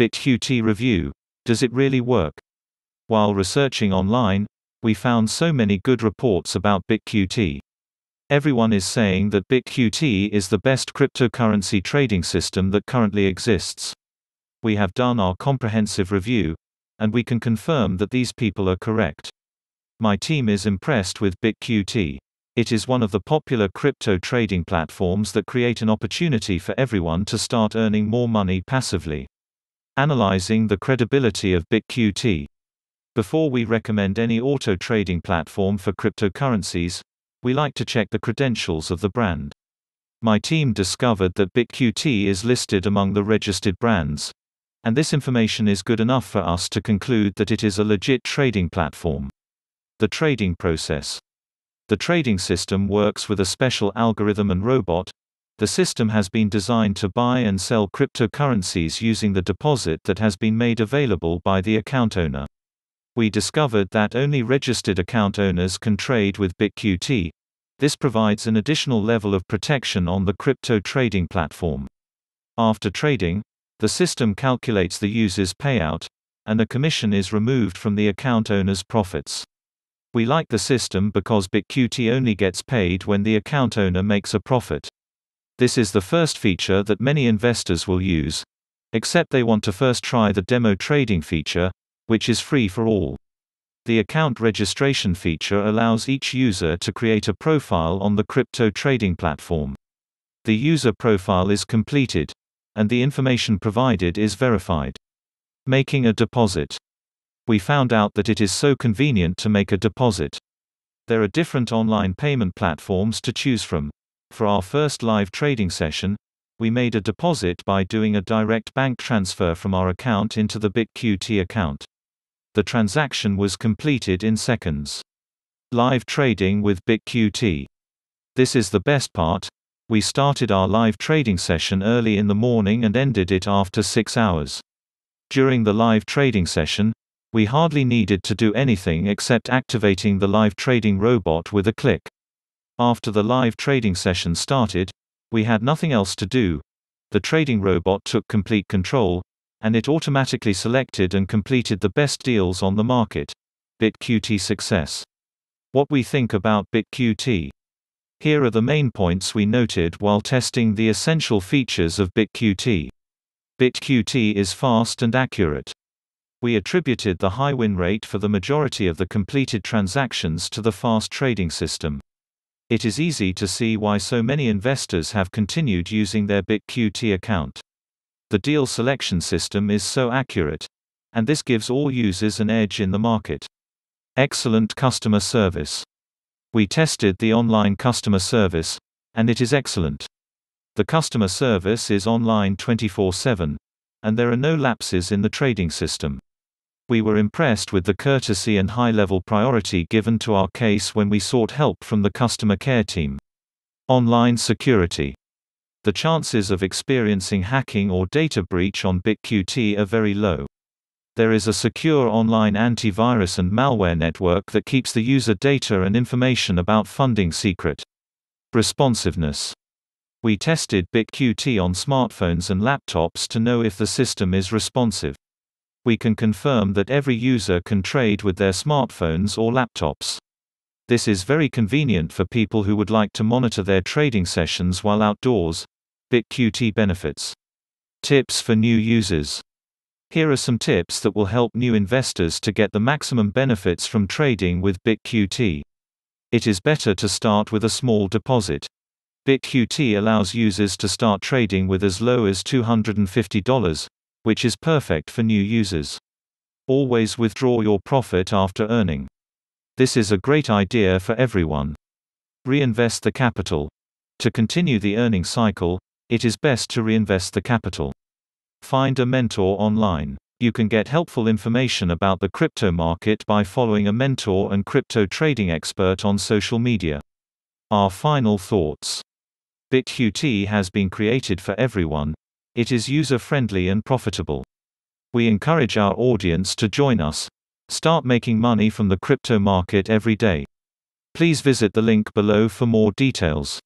BitQT Review Does it really work? While researching online, we found so many good reports about BitQT. Everyone is saying that BitQT is the best cryptocurrency trading system that currently exists. We have done our comprehensive review, and we can confirm that these people are correct. My team is impressed with BitQT. It is one of the popular crypto trading platforms that create an opportunity for everyone to start earning more money passively. Analyzing the credibility of BitQT. Before we recommend any auto trading platform for cryptocurrencies, we like to check the credentials of the brand. My team discovered that BitQT is listed among the registered brands, and this information is good enough for us to conclude that it is a legit trading platform. The trading process. The trading system works with a special algorithm and robot the system has been designed to buy and sell cryptocurrencies using the deposit that has been made available by the account owner. We discovered that only registered account owners can trade with BitQT. This provides an additional level of protection on the crypto trading platform. After trading, the system calculates the user's payout, and a commission is removed from the account owner's profits. We like the system because BitQT only gets paid when the account owner makes a profit. This is the first feature that many investors will use, except they want to first try the demo trading feature, which is free for all. The account registration feature allows each user to create a profile on the crypto trading platform. The user profile is completed, and the information provided is verified. Making a deposit. We found out that it is so convenient to make a deposit. There are different online payment platforms to choose from. For our first live trading session, we made a deposit by doing a direct bank transfer from our account into the BitQT account. The transaction was completed in seconds. Live trading with BitQT. This is the best part. We started our live trading session early in the morning and ended it after 6 hours. During the live trading session, we hardly needed to do anything except activating the live trading robot with a click. After the live trading session started, we had nothing else to do. The trading robot took complete control, and it automatically selected and completed the best deals on the market. BitQT success. What we think about BitQT. Here are the main points we noted while testing the essential features of BitQT. BitQT is fast and accurate. We attributed the high win rate for the majority of the completed transactions to the fast trading system. It is easy to see why so many investors have continued using their BitQT account. The deal selection system is so accurate. And this gives all users an edge in the market. Excellent customer service. We tested the online customer service, and it is excellent. The customer service is online 24 7, and there are no lapses in the trading system we were impressed with the courtesy and high-level priority given to our case when we sought help from the customer care team. Online security. The chances of experiencing hacking or data breach on BitQT are very low. There is a secure online antivirus and malware network that keeps the user data and information about funding secret. Responsiveness. We tested BitQT on smartphones and laptops to know if the system is responsive. We can confirm that every user can trade with their smartphones or laptops. This is very convenient for people who would like to monitor their trading sessions while outdoors. BitQT benefits. Tips for new users. Here are some tips that will help new investors to get the maximum benefits from trading with BitQT. It is better to start with a small deposit. BitQT allows users to start trading with as low as $250, which is perfect for new users. Always withdraw your profit after earning. This is a great idea for everyone. Reinvest the capital. To continue the earning cycle, it is best to reinvest the capital. Find a mentor online. You can get helpful information about the crypto market by following a mentor and crypto trading expert on social media. Our final thoughts BitQT has been created for everyone, it is user-friendly and profitable. We encourage our audience to join us. Start making money from the crypto market every day. Please visit the link below for more details.